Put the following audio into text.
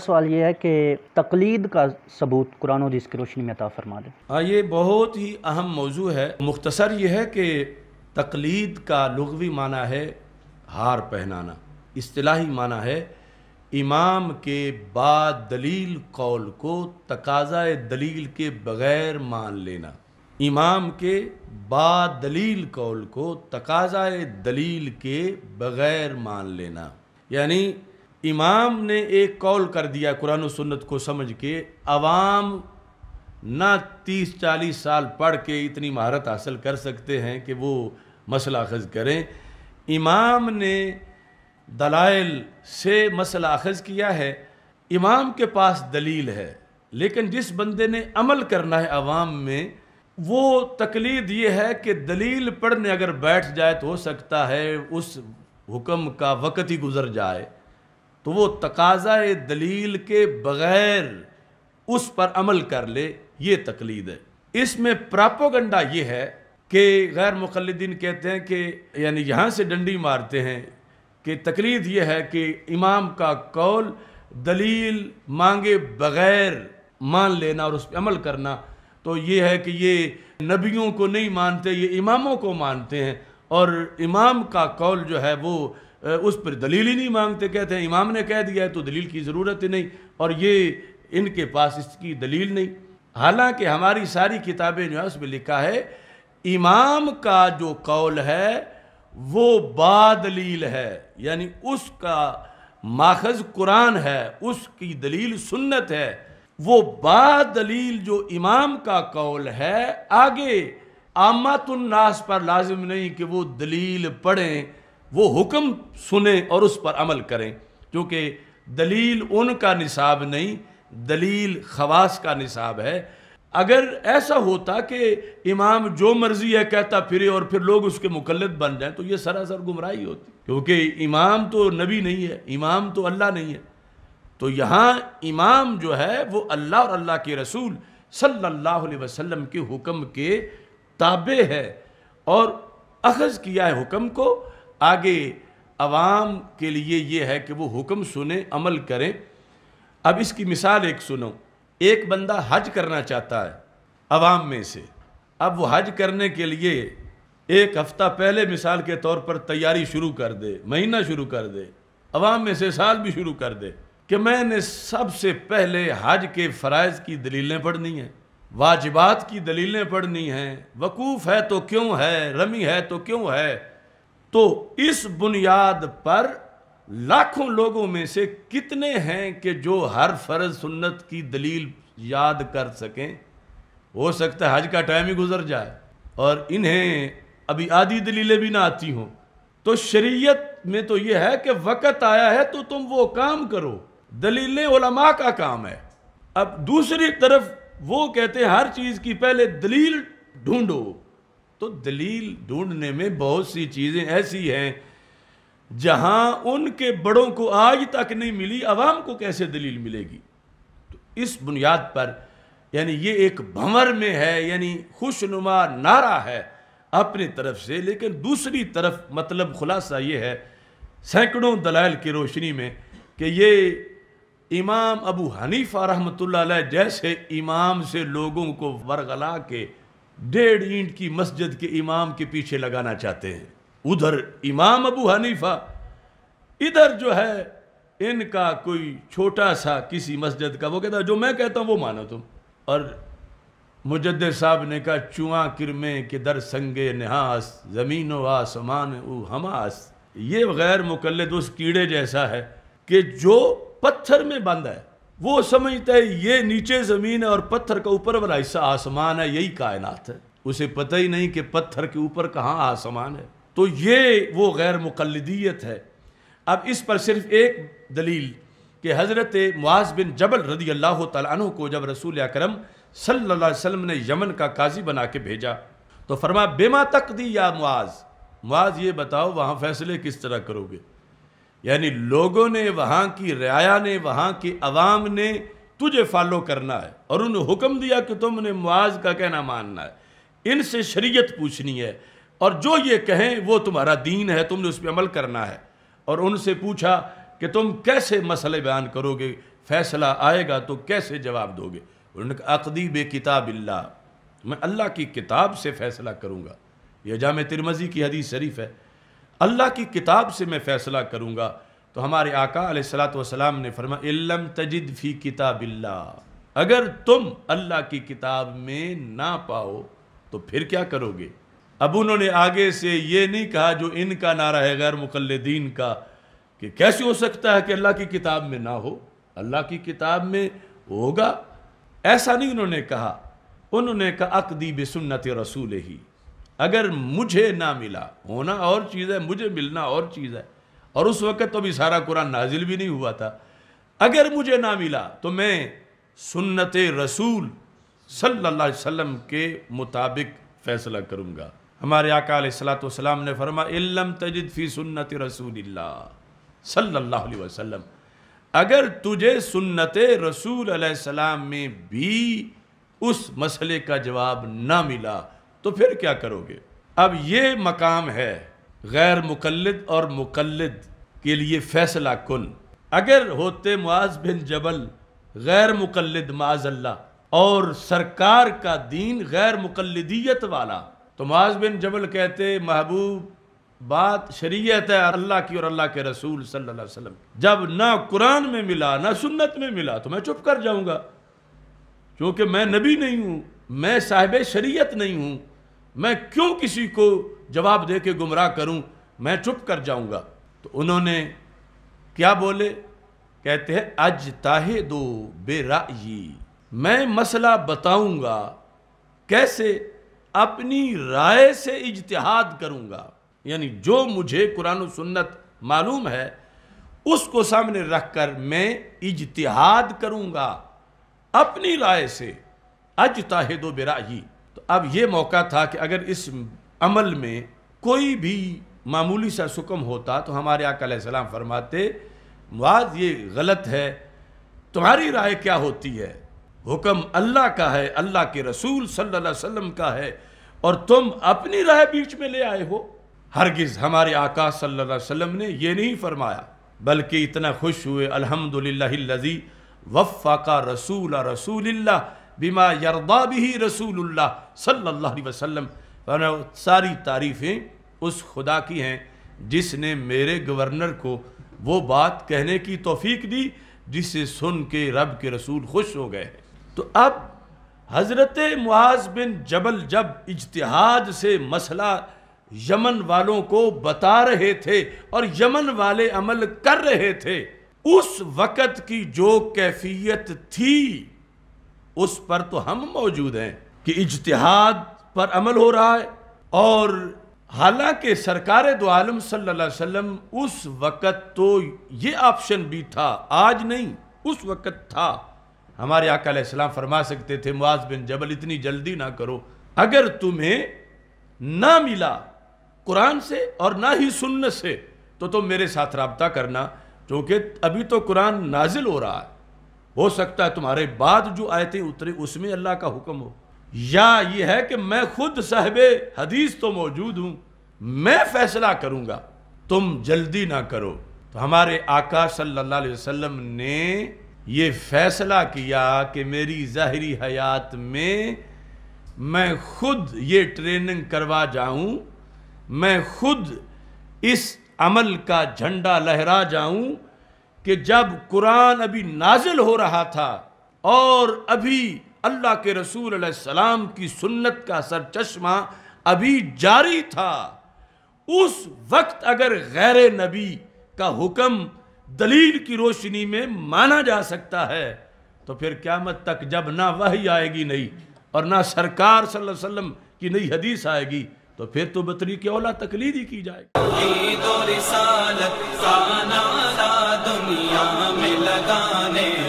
सवाल ये है कि तकलीद का सबूत कुरान हदीस की रोशनी में अता फरमा दें हाँ ये बहुत ही अहम मौजू है मुख्तसर यह है कि तकलीद का लघवी माना है हार पहनाना इस्तलाही माना है इमाम के बाद दलील कौल को तकाजा दलील के बग़ैर मान लेना इमाम के बाद दलील कौल को तकाजा दलील के बग़ैर मान लेना यानी इमाम ने एक कॉल कर दिया कुरान सुन्नत को समझ के अवाम ना तीस चालीस साल पढ़ के इतनी महारत हासिल कर सकते हैं कि वो मसला अखज़ करें इमाम ने दलाइल से मसला अखज़ किया है इमाम के पास दलील है लेकिन जिस बंदे ने अमल करना है अवाम में वो तकलीद ये है कि दलील पढ़ने अगर बैठ जाए तो हो सकता है उस हुक्म का वक़्त ही गुज़र जाए तो वो तकाजा दलील के बग़ैर उस पर अमल कर ले ये तकलीद है इसमें प्रापोगंडा ये है कि गैर मुखलदीन कहते हैं कि यानी यहाँ से डंडी मारते हैं कि तकलीद ये है कि इमाम का कौल दलील मांगे बग़ैर मान लेना और उस पर अमल करना तो ये है कि ये नबियों को नहीं मानते ये इमामों को मानते हैं और इमाम का कौल जो है वो उस पर दलील ही नहीं मांगते कहते हैं इमाम ने कह दिया है तो दलील की ज़रूरत ही नहीं और ये इनके पास इसकी दलील नहीं हालांकि हमारी सारी किताबें जो है उसमें लिखा है इमाम का जो कौल है वो बादलील है यानी उसका माखज कुरान है उसकी दलील सुन्नत है वो बादलील जो इमाम का कौल है आगे आमातुन्नास पर लाजिम नहीं कि वो दलील पढ़ें वो हुक्म सुने और उस पर अमल करें क्योंकि दलील उनका निसाब नहीं दलील खवास का निसाब है अगर ऐसा होता कि इमाम जो मर्ज़ी है कहता फिरे और फिर लोग उसके मुकलद बन जाए तो ये सरासर गुमराही होती क्योंकि इमाम तो नबी नहीं है इमाम तो अल्लाह नहीं है तो यहाँ इमाम जो है वो अल्लाह और अल्लाह के रसूल सल्लल्लाहु अलैहि वसल्लम के हुक्म के ताबे है और अखज़ किया है हुक्म को आगे आवाम के लिए ये है कि वो हुक्म सुने अमल करें अब इसकी मिसाल एक सुनो एक बंदा हज करना चाहता है आवाम में से अब वो हज करने के लिए एक हफ़्ता पहले मिसाल के तौर पर तैयारी शुरू कर दे महीना शुरू कर दे आवाम में से साल भी शुरू कर दे कि मैंने सबसे पहले हज के फ़रज़ की दलीलें पढ़नी हैं वाजिबात की दलीलें पढ़नी हैं वकूफ़ है तो क्यों है रमी है तो क्यों है तो इस बुनियाद पर लाखों लोगों में से कितने हैं कि जो हर फर्ज सुन्नत की दलील याद कर सकें हो सकता है हज का टाइम ही गुजर जाए और इन्हें अभी आधी दलीलें भी ना आती हों तो शरीयत में तो यह है कि वक़्त आया है तो तुम वो काम करो दलीलें उलमा का काम है अब दूसरी तरफ वो कहते हैं हर चीज़ की पहले दलील ढूंढो तो दलील ढूंढने में बहुत सी चीज़ें ऐसी हैं जहां उनके बड़ों को आज तक नहीं मिली आवाम को कैसे दलील मिलेगी तो इस बुनियाद पर यानी ये एक भंवर में है यानी खुशनुमा नारा है अपनी तरफ से लेकिन दूसरी तरफ मतलब खुलासा ये है सैकड़ों दलाइल की रोशनी में कि ये इमाम अबू हनीफ़ा रहमतुल्लाह जैसे इमाम से लोगों को वरगला के डेढ़ ईंट की मस्जिद के इमाम के पीछे लगाना चाहते हैं उधर इमाम अबू हनीफा इधर जो है इनका कोई छोटा सा किसी मस्जिद का वो कहता जो मैं कहता हूँ वो मानो तुम और मुजद साहब ने कहा चुआ किरमे के दर संगे नहास ज़मीन व आसमान उ हमास ये गैर मुकलद उस कीड़े जैसा है कि जो पत्थर में बंद है वो समझता है ये नीचे ज़मीन है और पत्थर का ऊपर वाला हिस्सा आसमान है यही कायनात है उसे पता ही नहीं कि पत्थर के ऊपर कहाँ आसमान है तो ये वो गैर मुकलदीत है अब इस पर सिर्फ एक दलील कि हज़रत मुआज़ बिन जबल रदी अल्लाह तु को जब रसूल अक्रम सल्ला वसम ने यमन का काजी बना के भेजा तो फरमा बेमा तक दी या मुआज़ मुआज़ ये बताओ वहाँ फ़ैसले किस तरह करोगे यानी लोगों ने वहाँ की रियाया ने वहाँ की अवाम ने तुझे फॉलो करना है और उन्हें हुक्म दिया कि तुमने मुआज का कहना मानना है इनसे शरीयत पूछनी है और जो ये कहें वो तुम्हारा दीन है तुमने उस पर अमल करना है और उनसे पूछा कि तुम कैसे मसले बयान करोगे फैसला आएगा तो कैसे जवाब दोगे उन्होंने कहा अकदीब किताब अल्ला मैं अल्लाह की किताब से फैसला करूँगा यह जाम तिरमजी की हदीस शरीफ है अल्लाह की किताब से मैं फ़ैसला करूँगा तो हमारे आका सलात वसलाम ने फरमा इल्लम तजिद फ़ी किताबिल्ला अगर तुम अल्लाह की किताब में ना पाओ तो फिर क्या करोगे अब उन्होंने आगे से ये नहीं कहा जो इनका नारा है गैर मुकलदीन का कि कैसे हो सकता है कि अल्लाह की किताब में ना हो अल्लाह की किताब में होगा ऐसा नहीं उन्होंने कहा उन्होंने कहा अकदी बसन्नत रसूल ही अगर मुझे ना मिला होना और चीज़ है मुझे मिलना और चीज़ है और उस वक़्त तो भी सारा कुरान नाजिल भी नहीं हुआ था अगर मुझे ना मिला तो मैं सुन्नत रसूल सल्लल्लाहु अलैहि वसल्लम के मुताबिक फ़ैसला करूँगा हमारे आका सलाम ने फरमा इल्लम तजिद फ़ी सुन्नत रसूल सल्लल्लाहु अलैहि वसल्लम अगर तुझे सुन्नत रसूल सलाम में भी उस मसले का जवाब ना मिला तो फिर क्या करोगे अब ये मकाम है गैर मुकलद और मुकलद के लिए फैसला कुल अगर होते मुआज बिन जबल गैर मुकलद माजल्ला और सरकार का दीन गैर मुकलदियत वाला तो मुआज बिन जबल कहते महबूब बात शरीयत है अल्लाह की और अल्लाह के रसूल सल्लल्लाहु अलैहि वसल्लम जब ना कुरान में मिला ना सुन्नत में मिला तो मैं चुप कर जाऊंगा क्योंकि मैं नबी नहीं हूं मैं साहिब शरीयत नहीं हूं मैं क्यों किसी को जवाब दे के गुमराह करूं मैं चुप कर जाऊंगा तो उन्होंने क्या बोले कहते हैं अज ताहे दो बेराई मैं मसला बताऊंगा कैसे अपनी राय से इजतहाद करूंगा यानी जो मुझे कुरान सुन्नत मालूम है उसको सामने रखकर मैं इजतहाद करूंगा अपनी राय से अज ताहे दो बेराही अब ये मौका था कि अगर इस अमल में कोई भी मामूली सा सुकम होता तो हमारे आकाम फरमाते मुआज ये गलत है तुम्हारी राय क्या होती है हुक्म अल्लाह का है अल्लाह के रसूल सल्लल्लाहु अलैहि वसल्लम का है और तुम अपनी राय बीच में ले आए हो हरगिज़ हमारे आका सल्लल्लाहु अलैहि वसल्लम ने ये नहीं फरमाया बल्कि इतना खुश हुए अल्हम्दुलिल्लाह लजी वफ़ा रसूल रसूलिल्लाह बीमा यरदा भी ही रसूल अलैहि सारी तारीफ़ें उस खुदा की हैं जिसने मेरे गवर्नर को वो बात कहने की तोफ़ीक दी जिसे सुन के रब के रसूल खुश हो गए तो अब हज़रत मुआज बिन जबल जब इजतहाद से मसला यमन वालों को बता रहे थे और यमन वाले अमल कर रहे थे उस वक़्त की जो कैफियत थी उस पर तो हम मौजूद हैं कि इजतहाद पर अमल हो रहा है और हालांकि सरकार दो आलम सल्ला वसम उस वक़्त तो ये ऑप्शन भी था आज नहीं उस वक़्त था हमारे आकाम फरमा सकते थे मुआज बिन जबल इतनी जल्दी ना करो अगर तुम्हें ना मिला कुरान से और ना ही सुन्न से तो तुम तो मेरे साथ रबता करना क्योंकि अभी तो कुरान नाजिल हो रहा है हो सकता है तुम्हारे बाद जो आयतें उतरे उसमें अल्लाह का हुक्म हो या ये है कि मैं खुद साहब हदीस तो मौजूद हूँ मैं फैसला करूँगा तुम जल्दी ना करो तो हमारे आका सल्लल्लाहु अलैहि वसल्लम ने ये फैसला किया कि मेरी ज़ाहरी हयात में मैं खुद ये ट्रेनिंग करवा जाऊँ मैं खुद इस अमल का झंडा लहरा जाऊँ कि जब कुरान अभी नाजिल हो रहा था और अभी अल्लाह के रसूल सलाम की सुन्नत का सर चश्मा अभी जारी था उस वक्त अगर गैर नबी का हुक्म दलील की रोशनी में माना जा सकता है तो फिर क्यामत तक जब ना वही आएगी नहीं और ना सरकार सल्लल्लाहु अलैहि वसल्लम की नई हदीस आएगी तो फिर तो बतरी की औला तकलीद ही की जाएगी दुनिया में लगाने